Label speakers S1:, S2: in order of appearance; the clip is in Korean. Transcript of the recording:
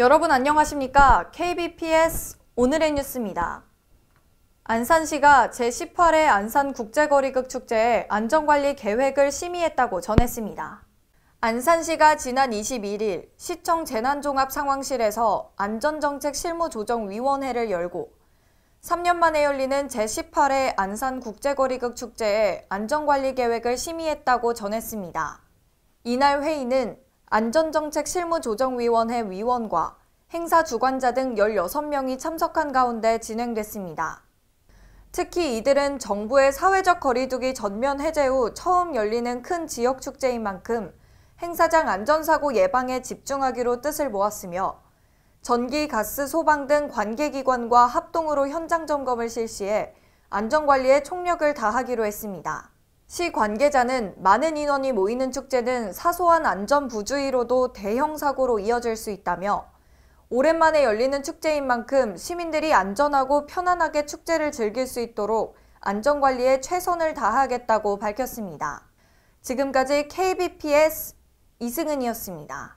S1: 여러분 안녕하십니까? KBPS 오늘의 뉴스입니다. 안산시가 제18회 안산국제거리극 축제의 안전관리 계획을 심의했다고 전했습니다. 안산시가 지난 21일 시청 재난종합상황실에서 안전정책 실무조정위원회를 열고 3년 만에 열리는 제18회 안산국제거리극 축제의 안전관리 계획을 심의했다고 전했습니다. 이날 회의는 안전정책 실무조정위원회 위원과 행사 주관자 등 16명이 참석한 가운데 진행됐습니다. 특히 이들은 정부의 사회적 거리두기 전면 해제 후 처음 열리는 큰 지역 축제인 만큼 행사장 안전사고 예방에 집중하기로 뜻을 모았으며 전기, 가스, 소방 등 관계기관과 합동으로 현장 점검을 실시해 안전관리에 총력을 다하기로 했습니다. 시 관계자는 많은 인원이 모이는 축제는 사소한 안전 부주의로도 대형 사고로 이어질 수 있다며 오랜만에 열리는 축제인 만큼 시민들이 안전하고 편안하게 축제를 즐길 수 있도록 안전관리에 최선을 다하겠다고 밝혔습니다. 지금까지 KBPS 이승은이었습니다.